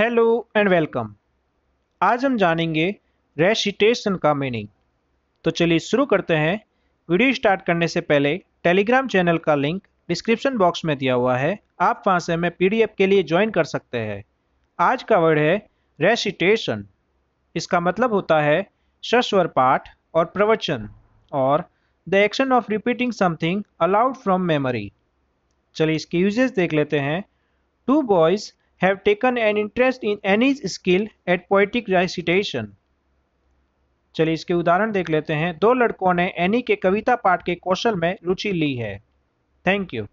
Hello and welcome आज हम जानेंगे रेसिटेशन का मीनिंग तो चलिए शुरू करते हैं वीडियो स्टार्ट करने से पहले टेलीग्राम चैनल का लिंक डिस्क्रिप्शन बॉक्स में दिया हुआ है आप वहां से हमें पीडीएफ के लिए ज्वाइन कर सकते हैं आज का वर्ड है रेसिटेशन इसका मतलब होता है सस्वर पाठ और प्रवचन और the action of repeating something aloud from memory चलिए इसके यूजेस देख लेते हैं two boys have taken an interest in Annie's skill at poetic recitation. चलिए इसके उदाहरण देख लेते हैं दो लड़कों ने एनी के कविता पाठ के कौशल में रुचि ली है थैंक यू